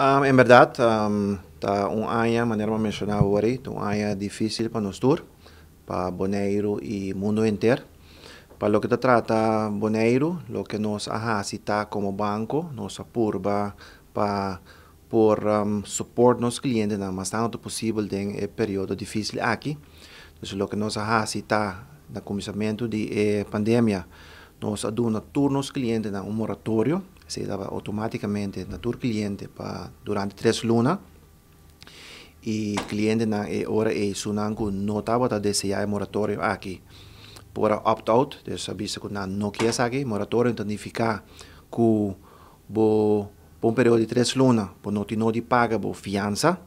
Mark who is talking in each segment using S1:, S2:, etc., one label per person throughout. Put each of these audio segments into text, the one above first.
S1: Ah, en verdad, está un año, manera mencionado, mencionaba un año difícil para nosotros, para Boneiro y mundo entero. Para lo que te trata Boneiro, lo que nos hace como banco, nos apurba para por a los clientes lo más tanto posible en el periodo difícil aquí. Entonces, lo que nos hace, en el comienzo de la eh, pandemia, nos aduna turnos clientes a un moratorio se daba automáticamente natur cliente para durante tres lunas y cliente eh, ahora es eh, una no no notaba ta moratorio aquí por opt out de avisa que no quieres aquí moratorio identifica ku bo por un periodo de tres lunas por pues no no paga bo fianza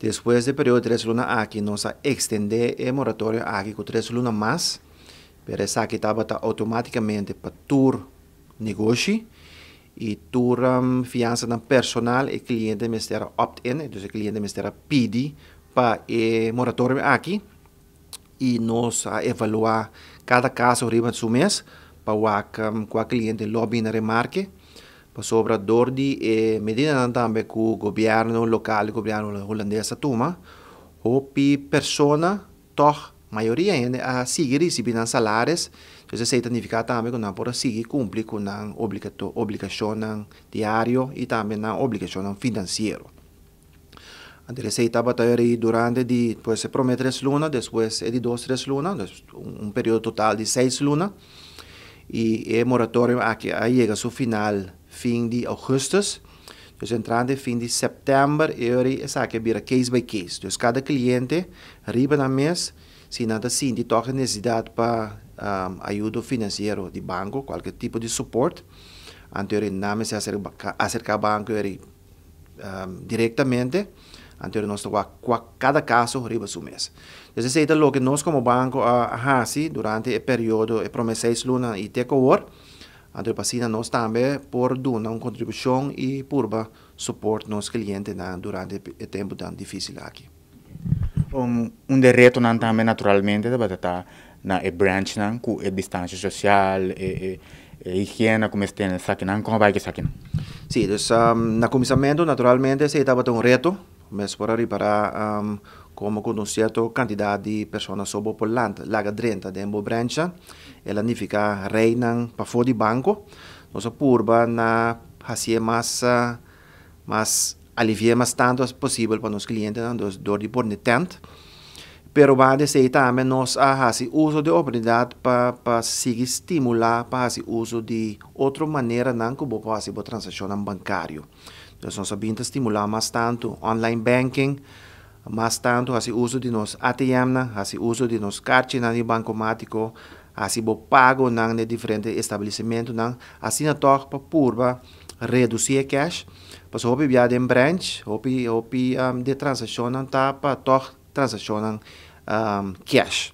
S1: después de periodo de tres lunas aquí nos extender el moratorio aquí con tres lunas más pero esa que estaba automáticamente para tu negocio e tua fiança na personal e cliente me estera opt-in, então o cliente me estera pedir para o moratório aqui e nós a evaluar cada caso riba do mês para o qual cliente lobby na remarque para sobre a dor de a medida também com o governo local, o governo holandês, a turma, ou pessoa, toque maioria a seguir recebendo nas salários, então se significa também que não pode seguir cumprir com a obrigação diário e também a obrigação financeira. A receita estava durante de depois promete três lunas, depois é eh, de dois três lunas, um período total de seis lunas e é moratório aqui a chega ao final fim de agosto Entonces, entrando fin de septiembre, ahora es que mira case by case. Entonces, cada cliente, arriba na mes, se nada assim, de toca necessidade para um, ehm, ajuda financeira de banco, qualquer tipo de suporte. Anterior nome se acerca, acercar banco ele, um, diretamente. Anterior nós com cada caso riba su mês. Então, isso é o que nós como banco a uh, ah, durante o período de promessas luna e tecoor. Antropacina nós também por dar uma contribuição e por suporte nossos clientes na durante o tempo tão difícil aqui. Um, um reto não também naturalmente da batata na branch não com a distância social e, e, e higiene como este saque não como vai que saque Sim, então, um, no começo naturalmente se estava um reto mas para reparar um, como con un certo quantidade di persone sobo per land, laga 30 dentro branca, e ela nifica reina para fora de banco, nossa purba na fazer mais mas aliviar mais tanto as possível para os clientes, dos dor de porne tanto, Pero va a decir también nos uso de oportunidad para pa seguir estimular, para hacer uso de otra manera, no como para hacer transacción bancário Entonces, nos sabemos estimular más tanto online banking, más tanto hacer uso de nos ATM, hacer uso de nos cartas de bancomático, hacer pago en diferentes establecimientos, así na toca para reducir cash. Pues, hopi via de branch, hopi, hopi um, de transacción, para tocar transacionam um, cash.